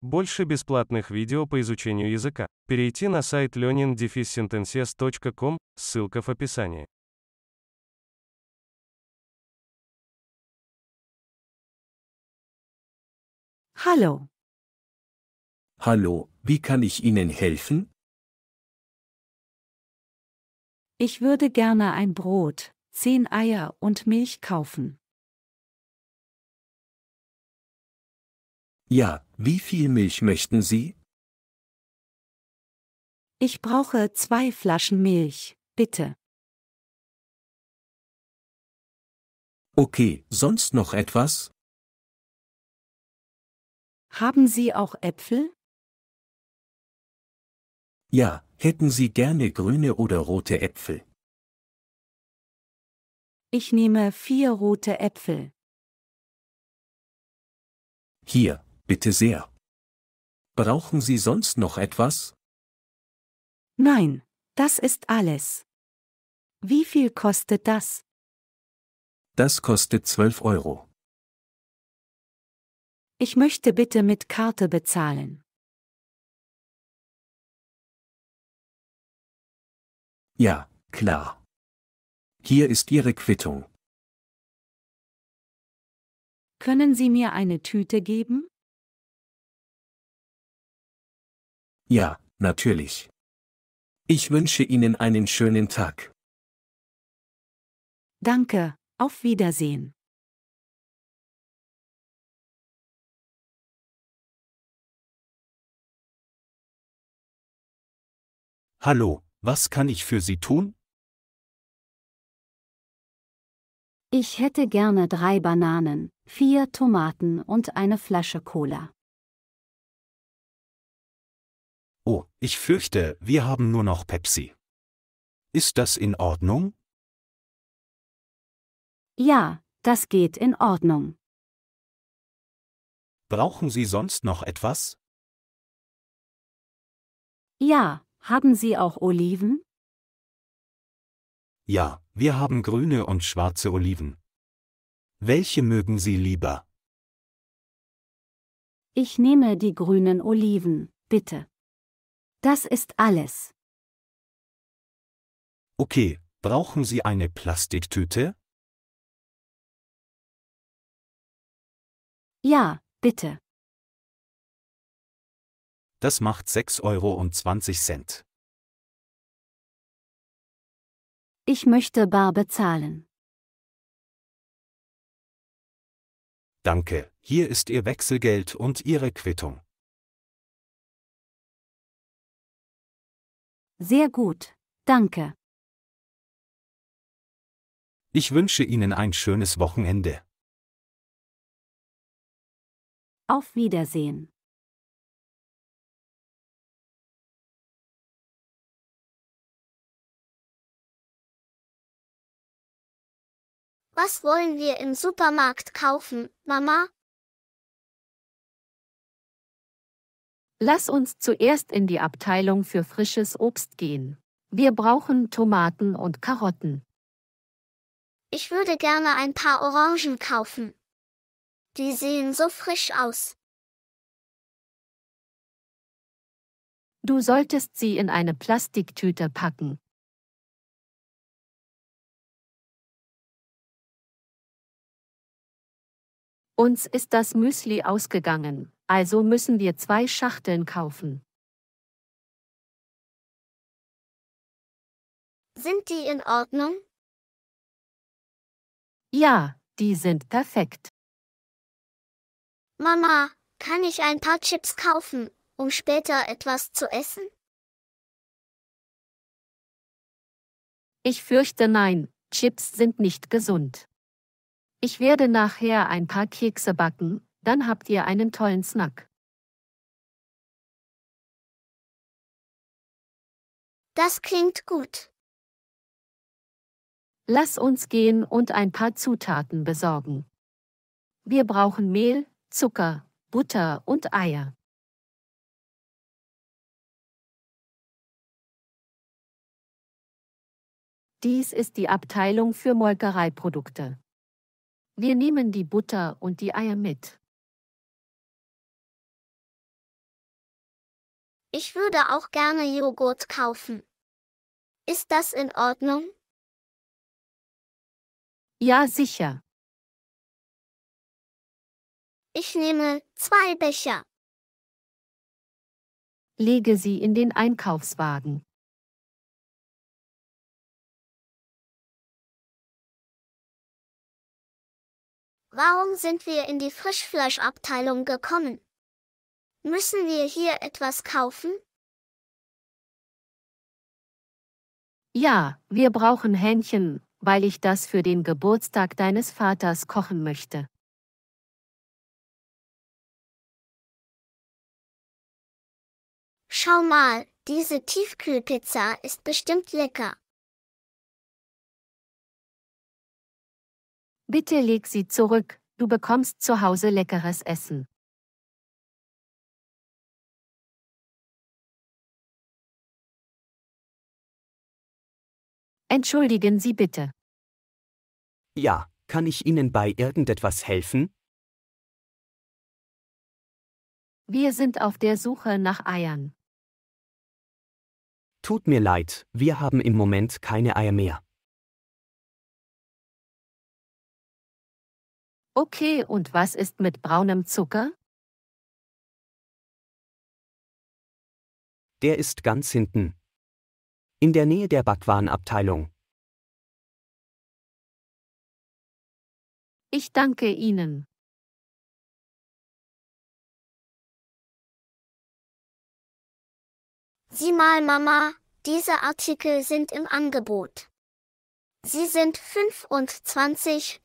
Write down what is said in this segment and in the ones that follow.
Больше бесплатных видео по изучению языка. Перейти на сайт learningdeficientenses.com, ссылка в описании. Hallo. Hallo, wie kann ich Ihnen helfen? Ich würde gerne ein Brot, zehn Eier und Milch kaufen. Ja, wie viel Milch möchten Sie? Ich brauche zwei Flaschen Milch, bitte. Okay, sonst noch etwas? Haben Sie auch Äpfel? Ja, hätten Sie gerne grüne oder rote Äpfel? Ich nehme vier rote Äpfel. Hier, Bitte sehr. Brauchen Sie sonst noch etwas? Nein, das ist alles. Wie viel kostet das? Das kostet 12 Euro. Ich möchte bitte mit Karte bezahlen. Ja, klar. Hier ist Ihre Quittung. Können Sie mir eine Tüte geben? Ja, natürlich. Ich wünsche Ihnen einen schönen Tag. Danke, auf Wiedersehen. Hallo, was kann ich für Sie tun? Ich hätte gerne drei Bananen, vier Tomaten und eine Flasche Cola. Oh, ich fürchte, wir haben nur noch Pepsi. Ist das in Ordnung? Ja, das geht in Ordnung. Brauchen Sie sonst noch etwas? Ja, haben Sie auch Oliven? Ja, wir haben grüne und schwarze Oliven. Welche mögen Sie lieber? Ich nehme die grünen Oliven, bitte. Das ist alles. Okay, brauchen Sie eine Plastiktüte? Ja, bitte. Das macht 6,20 Euro. Ich möchte bar bezahlen. Danke, hier ist Ihr Wechselgeld und Ihre Quittung. Sehr gut, danke. Ich wünsche Ihnen ein schönes Wochenende. Auf Wiedersehen. Was wollen wir im Supermarkt kaufen, Mama? Lass uns zuerst in die Abteilung für frisches Obst gehen. Wir brauchen Tomaten und Karotten. Ich würde gerne ein paar Orangen kaufen. Die sehen so frisch aus. Du solltest sie in eine Plastiktüte packen. Uns ist das Müsli ausgegangen, also müssen wir zwei Schachteln kaufen. Sind die in Ordnung? Ja, die sind perfekt. Mama, kann ich ein paar Chips kaufen, um später etwas zu essen? Ich fürchte nein, Chips sind nicht gesund. Ich werde nachher ein paar Kekse backen, dann habt ihr einen tollen Snack. Das klingt gut. Lass uns gehen und ein paar Zutaten besorgen. Wir brauchen Mehl, Zucker, Butter und Eier. Dies ist die Abteilung für Molkereiprodukte. Wir nehmen die Butter und die Eier mit. Ich würde auch gerne Joghurt kaufen. Ist das in Ordnung? Ja, sicher. Ich nehme zwei Becher. Lege sie in den Einkaufswagen. Warum sind wir in die Frischfleischabteilung gekommen? Müssen wir hier etwas kaufen? Ja, wir brauchen Hähnchen, weil ich das für den Geburtstag deines Vaters kochen möchte. Schau mal, diese Tiefkühlpizza ist bestimmt lecker. Bitte leg sie zurück, du bekommst zu Hause leckeres Essen. Entschuldigen Sie bitte. Ja, kann ich Ihnen bei irgendetwas helfen? Wir sind auf der Suche nach Eiern. Tut mir leid, wir haben im Moment keine Eier mehr. Okay, und was ist mit braunem Zucker? Der ist ganz hinten. In der Nähe der Backwarenabteilung. Ich danke Ihnen. Sieh mal, Mama, diese Artikel sind im Angebot. Sie sind 25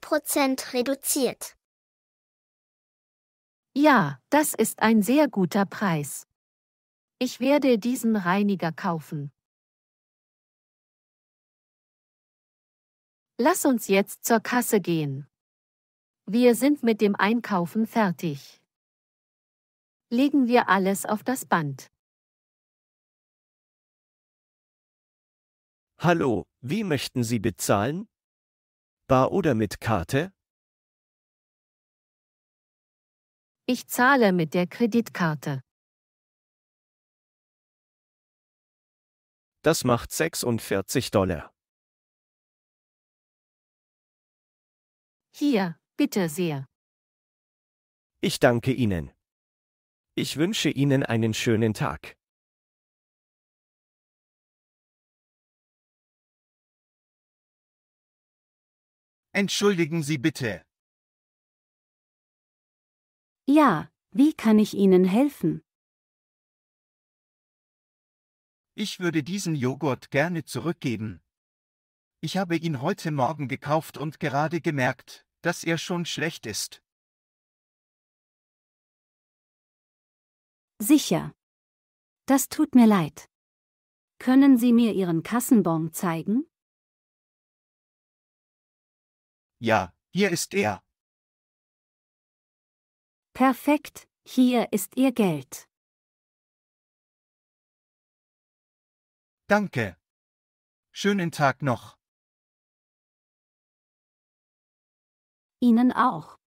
reduziert. Ja, das ist ein sehr guter Preis. Ich werde diesen Reiniger kaufen. Lass uns jetzt zur Kasse gehen. Wir sind mit dem Einkaufen fertig. Legen wir alles auf das Band. Hallo, wie möchten Sie bezahlen? Bar oder mit Karte? Ich zahle mit der Kreditkarte. Das macht 46 Dollar. Hier, bitte sehr. Ich danke Ihnen. Ich wünsche Ihnen einen schönen Tag. Entschuldigen Sie bitte. Ja, wie kann ich Ihnen helfen? Ich würde diesen Joghurt gerne zurückgeben. Ich habe ihn heute Morgen gekauft und gerade gemerkt, dass er schon schlecht ist. Sicher. Das tut mir leid. Können Sie mir Ihren Kassenbon zeigen? Ja, hier ist er. Perfekt, hier ist Ihr Geld. Danke. Schönen Tag noch. Ihnen auch.